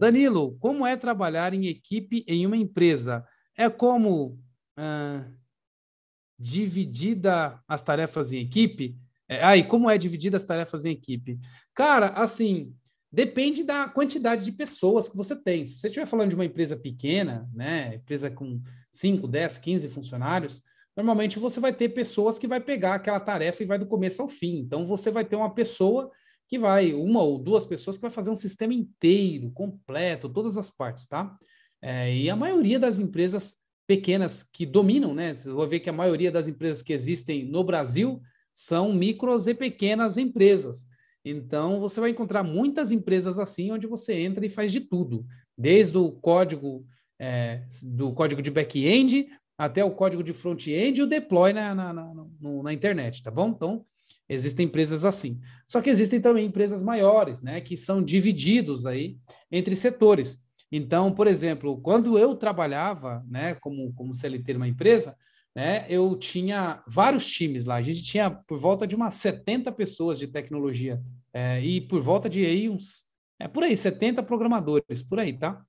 Danilo, como é trabalhar em equipe em uma empresa? É como ah, dividida as tarefas em equipe? É, ah, como é dividida as tarefas em equipe? Cara, assim, depende da quantidade de pessoas que você tem. Se você estiver falando de uma empresa pequena, né, empresa com 5, 10, 15 funcionários, normalmente você vai ter pessoas que vai pegar aquela tarefa e vai do começo ao fim. Então, você vai ter uma pessoa que vai uma ou duas pessoas que vai fazer um sistema inteiro, completo, todas as partes, tá? É, e a maioria das empresas pequenas que dominam, né? Você vai ver que a maioria das empresas que existem no Brasil são micros e pequenas empresas. Então, você vai encontrar muitas empresas assim, onde você entra e faz de tudo, desde o código é, do código de back-end até o código de front-end e o deploy na, na, na, na internet, tá bom? Então, Existem empresas assim. Só que existem também empresas maiores, né, que são divididos aí entre setores. Então, por exemplo, quando eu trabalhava, né, como como CLT numa empresa, né, eu tinha vários times lá. A gente tinha por volta de umas 70 pessoas de tecnologia é, e por volta de aí uns é por aí 70 programadores, por aí, tá?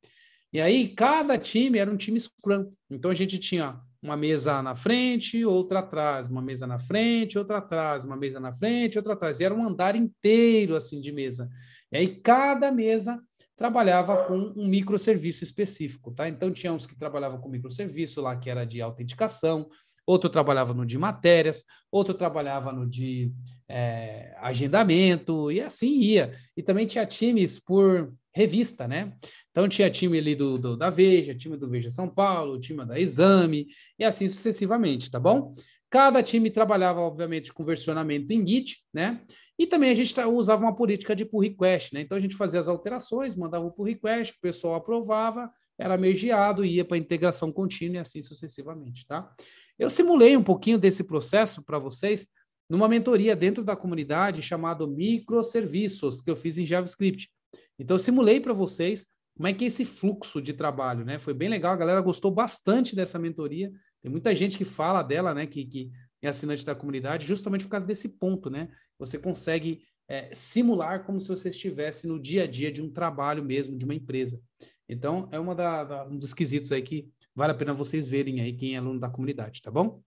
E aí cada time era um time Scrum. Então a gente tinha uma mesa na frente, outra atrás, uma mesa na frente, outra atrás, uma mesa na frente, outra atrás. E era um andar inteiro assim de mesa. E aí cada mesa trabalhava com um microserviço específico, tá? Então tinha uns que trabalhavam com microserviço lá que era de autenticação, outro trabalhava no de matérias, outro trabalhava no de é, agendamento e assim ia. E também tinha times por revista, né? Então tinha time ali do, do, da Veja, time do Veja São Paulo, time da Exame, e assim sucessivamente, tá bom? Cada time trabalhava, obviamente, com versionamento em Git, né? E também a gente usava uma política de pull request, né? Então a gente fazia as alterações, mandava o pull request, o pessoal aprovava, era mergeado, ia para integração contínua e assim sucessivamente, tá? Eu simulei um pouquinho desse processo para vocês numa mentoria dentro da comunidade chamado Microserviços, que eu fiz em JavaScript. Então, eu simulei para vocês como é que é esse fluxo de trabalho, né? Foi bem legal, a galera gostou bastante dessa mentoria. Tem muita gente que fala dela, né? Que, que é assinante da comunidade, justamente por causa desse ponto, né? Você consegue é, simular como se você estivesse no dia a dia de um trabalho mesmo, de uma empresa. Então, é uma da, da um dos quesitos aí que vale a pena vocês verem aí quem é aluno da comunidade, tá bom?